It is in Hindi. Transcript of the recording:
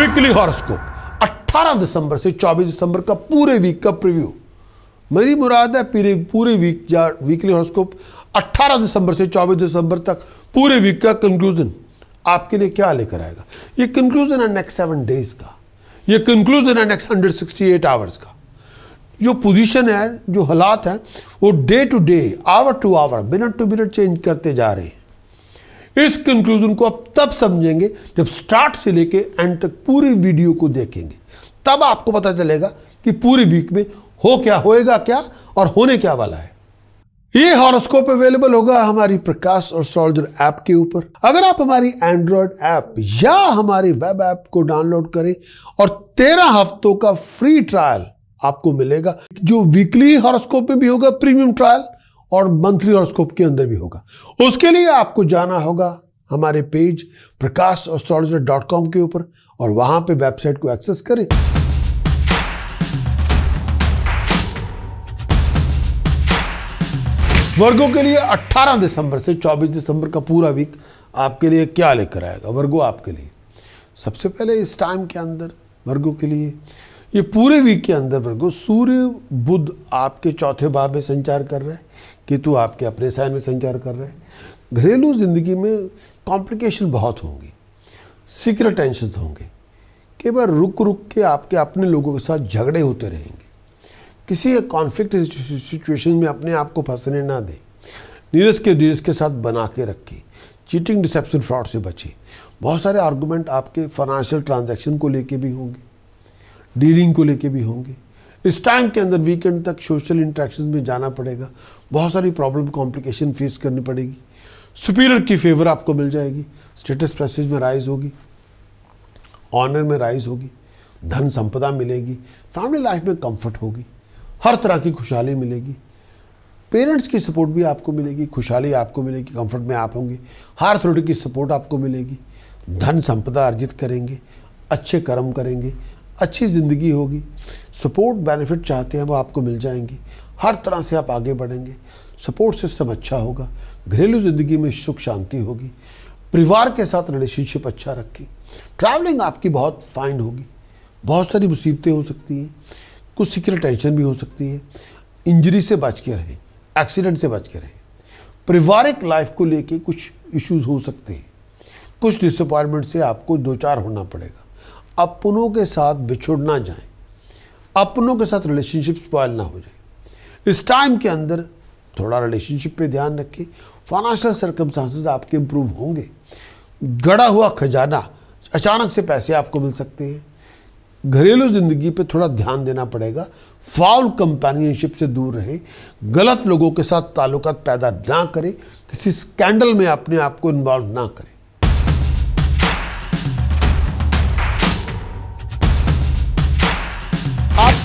वीकली हॉरोस्कोप 18 दिसंबर से 24 दिसंबर का पूरे वीक का प्रीव्यू मेरी मुराद है पूरे पूरे वीक या वीकली हॉरोस्कोप 18 दिसंबर से 24 दिसंबर तक पूरे वीक का कंक्लूजन आपके लिए क्या लेकर आएगा ये कंक्लूजन है नेक्स्ट सेवन डेज का ये कंक्लूजन है नेक्स्ट हंड्रेड सिक्सटी आवर्स का जो पोजीशन है जो हालात हैं वो day to day hour to hour minute to minute change करते जा रहे हैं इस कंक्लूजन को आप तब समझेंगे जब स्टार्ट से लेके एंड तक पूरी वीडियो को देखेंगे तब आपको पता चलेगा कि पूरी वीक में हो क्या होएगा क्या और होने क्या वाला है ये हॉरोस्कोप अवेलेबल होगा हमारी प्रकाश और सोल्जर ऐप के ऊपर अगर आप हमारी एंड्रॉयड ऐप या हमारी वेब ऐप को डाउनलोड करें और तेरह हफ्तों का फ्री ट्रायल आपको मिलेगा जो वीकली हॉरोस्कोप में भी होगा प्रीमियम ट्रायल और मंथली हॉरोस्कोप के अंदर भी होगा उसके लिए आपको जाना होगा हमारे page Prakash astrologer dot com के ऊपर और वहां पे वेबसाइट को एक्सेस करें वर्गों के लिए 18 दिसंबर से 24 दिसंबर का पूरा वीक आपके लिए क्या लेकर आएगा वर्गो आपके लिए सबसे पहले इस टाइम के अंदर वर्गों के लिए ये पूरे वीक के अंदर वर्गो सूर्य बुध आपके चौथे भाव में संचार कर रहे हैं केतु आपके अपने साइन में संचार कर रहे हैं घरेलू जिंदगी में कॉम्प्लिकेशन बहुत होंगी सीक्रेट टेंशन होंगे कई बार रुक रुक के आपके अपने लोगों के साथ झगड़े होते रहेंगे किसी कॉन्फ्लिक्ट सिचुएशन में अपने आप को फंसने ना दें नीरस के धीरज के साथ बना के रखें चीटिंग डिसेप्शन फ्रॉड से बचें बहुत सारे आर्गूमेंट आपके फाइनेंशियल ट्रांजेक्शन को लेके भी होंगे डीलिंग को लेके भी होंगे इस टाइम के अंदर वीकेंड तक सोशल इंट्रैक्शन में जाना पड़ेगा बहुत सारी प्रॉब्लम कॉम्प्लिकेशन फेस करनी पड़ेगी सुपीरियर की फेवर आपको मिल जाएगी स्टेटस प्रेसिज में राइज होगी ऑनर में राइज होगी धन संपदा मिलेगी फैमिली लाइफ में कंफर्ट होगी हर तरह की खुशहाली मिलेगी पेरेंट्स की सपोर्ट भी आपको मिलेगी खुशहाली आपको मिलेगी कंफर्ट में आप होंगे हार थ्रोटी की सपोर्ट आपको मिलेगी धन संपदा अर्जित करेंगे अच्छे कर्म करेंगे अच्छी ज़िंदगी होगी सपोर्ट बेनिफिट चाहते हैं वो आपको मिल जाएंगे हर तरह से आप आगे बढ़ेंगे सपोर्ट सिस्टम अच्छा होगा घरेलू ज़िंदगी में सुख शांति होगी परिवार के साथ रिलेशनशिप अच्छा रखें ट्रैवलिंग आपकी बहुत फाइन होगी बहुत सारी मुसीबतें हो सकती हैं कुछ सीक्रेट टेंशन भी हो सकती है इंजरी से बच के रहें एक्सीडेंट से बच के रहें पारिवारिक लाइफ को लेके कुछ इश्यूज हो सकते हैं कुछ डिसअपॉइंटमेंट से आपको दो चार होना पड़ेगा अपनों के साथ बिछुड़ ना जाए अपनों के साथ रिलेशनशिप स्पॉयल ना हो जाए इस टाइम के अंदर थोड़ा रिलेशनशिप पे ध्यान रखें फाइनेंशियल सर्कमस्टांसिस आपके इम्प्रूव होंगे गड़ा हुआ खजाना अचानक से पैसे आपको मिल सकते हैं घरेलू ज़िंदगी पे थोड़ा ध्यान देना पड़ेगा फाउल कंपेनियनशिप से दूर रहें गलत लोगों के साथ ताल्लुक पैदा ना करें किसी स्कैंडल में अपने आप को इन्वॉल्व ना करें